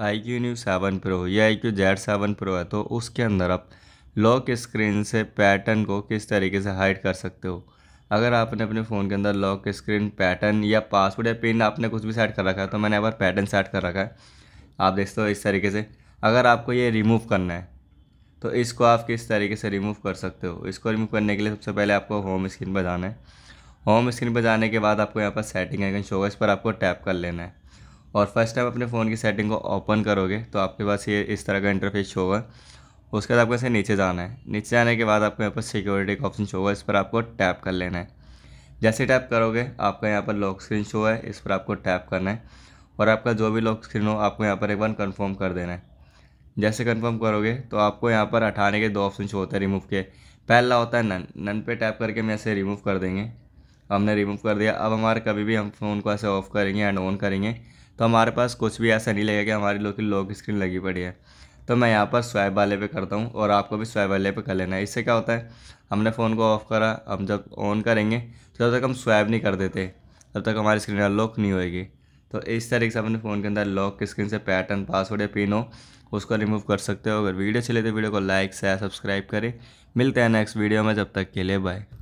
आई iQOO Neo seven Pro या iQOO Z seven Pro है तो उसके अंदर आप लॉक स्क्रीन से पैटर्न को किस तरीके से हाइड कर सकते हो अगर आपने अपने फ़ोन के अंदर लॉक स्क्रीन पैटर्न या पासवर्ड या पिन आपने कुछ भी सेट कर रखा है तो मैंने एक बार पैटर्न सेट कर रखा है आप देखते हो इस तरीके से अगर आपको ये रिमूव करना है तो इसको आप किस तरीके से रिमूव कर सकते हो इसको रिमूव करने के लिए सबसे पहले आपको होम स्क्रीन पर जाना है होम स्क्रीन पर जाने के बाद आपको यहाँ पर सेटिंग आइकन शो होगा इस पर आपको टैप कर लेना है और फर्स्ट आप अपने फ़ोन की सेटिंग को ओपन करोगे तो आपके पास ये इस तरह का इंटरफेस होगा उसके बाद आपको इसे नीचे जाना है नीचे आने के बाद आपको यहाँ पर सिक्योरिटी का ऑप्शन होगा इस पर आपको टैप कर लेना है जैसे टैप करोगे आपका यहाँ पर लॉक स्क्रीन शो है इस पर आपको टैप करना है और आपका जो भी लॉक स्क्रीन हो आपको यहाँ पर एक बार कन्फर्म कर देना है जैसे कन्फर्म करोगे तो आपको यहाँ पर हटाने के दो ऑप्शन शो होते हैं रिमूव के पहला होता है नन नन पे टैप करके हम ऐसे रिमूव कर देंगे हमने रिमूव कर दिया अब हमारे कभी भी हम फ़ोन को ऐसे ऑफ़ करेंगे एंड ऑन करेंगे तो हमारे पास कुछ भी ऐसा नहीं लगेगा कि हमारी लोग की लॉक स्क्रीन लगी पड़ी है तो मैं यहाँ पर स्वाइप वाले पे करता हूँ और आपको भी स्वाइप वाले पे कर लेना है इससे क्या होता है हमने फ़ोन को ऑफ़ करा हम जब ऑन करेंगे तो जब तक हम स्वाइप नहीं कर देते तब तक हमारी स्क्रीन लॉक नहीं होएगी तो इस तरीके से अपने फ़ोन के अंदर लॉक की स्क्रीन से पैटर्न पासवर्ड या पिन हो उसको रिमूव कर सकते हो अगर वीडियो अच्छी तो वीडियो को लाइक शेयर सब्सक्राइब करें मिलते हैं नेक्स्ट वीडियो में जब तक के लिए बाय